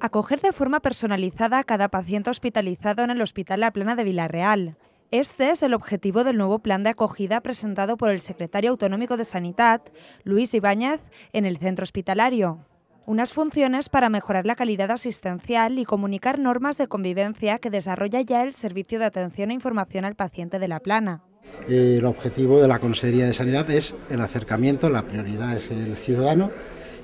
Acoger de forma personalizada a cada paciente hospitalizado en el Hospital La Plana de Villarreal. Este es el objetivo del nuevo plan de acogida presentado por el secretario autonómico de Sanidad, Luis Ibáñez, en el centro hospitalario. Unas funciones para mejorar la calidad asistencial y comunicar normas de convivencia que desarrolla ya el Servicio de Atención e Información al Paciente de La Plana. El objetivo de la Consejería de Sanidad es el acercamiento, la prioridad es el ciudadano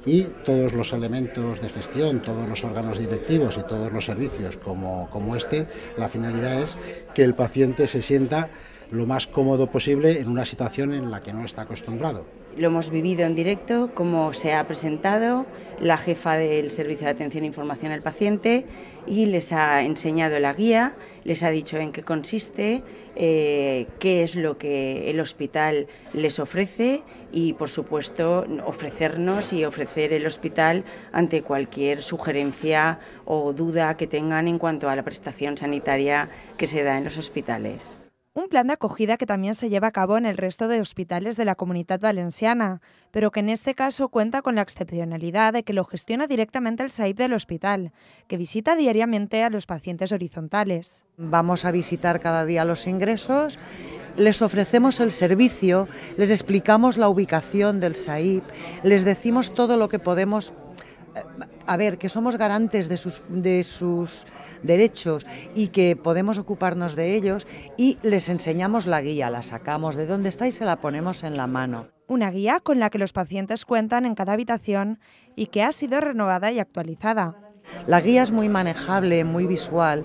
y todos los elementos de gestión, todos los órganos directivos y todos los servicios como, este, la finalidad es que el paciente se sienta lo más cómodo posible en una situación en la que no está acostumbrado. Lo hemos vivido en directo, como se ha presentado la jefa del Servicio de Atención e Información al Paciente y les ha enseñado la guía, les ha dicho en qué consiste, eh, qué es lo que el hospital les ofrece y, por supuesto, ofrecernos y ofrecer el hospital ante cualquier sugerencia o duda que tengan en cuanto a la prestación sanitaria que se da en los hospitales. Un plan de acogida que también se lleva a cabo en el resto de hospitales de la comunidad valenciana, pero que en este caso cuenta con la excepcionalidad de que lo gestiona directamente el SAIP del hospital, que visita diariamente a los pacientes horizontales. Vamos a visitar cada día los ingresos, les ofrecemos el servicio, les explicamos la ubicación del SAIP, les decimos todo lo que podemos eh, a ver, que somos garantes de sus, derechos y que podemos ocuparnos de ellos y les enseñamos la guía, la sacamos de donde está y se la ponemos en la mano. Una guía con la que los pacientes cuentan en cada habitación y que ha sido renovada y actualizada. La guía es muy manejable, muy visual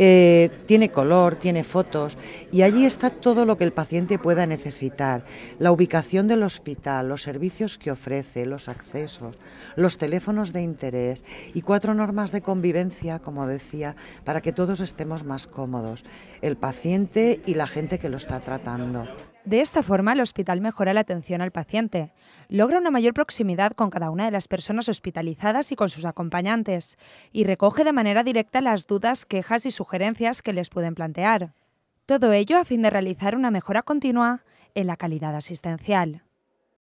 eh, tiene color, tiene fotos y allí está todo lo que el paciente pueda necesitar, la ubicación del hospital, los servicios que ofrece, los accesos, los teléfonos de interés y cuatro normas de convivencia, como decía, para que todos estemos más cómodos, el paciente y la gente que lo está tratando. De esta forma, el hospital mejora la atención al paciente, logra una mayor proximidad con cada una de las personas hospitalizadas y con sus acompañantes, y recoge de manera directa las dudas, quejas y sugerencias sugerencias que les pueden plantear. Todo ello a fin de realizar una mejora continua en la calidad asistencial.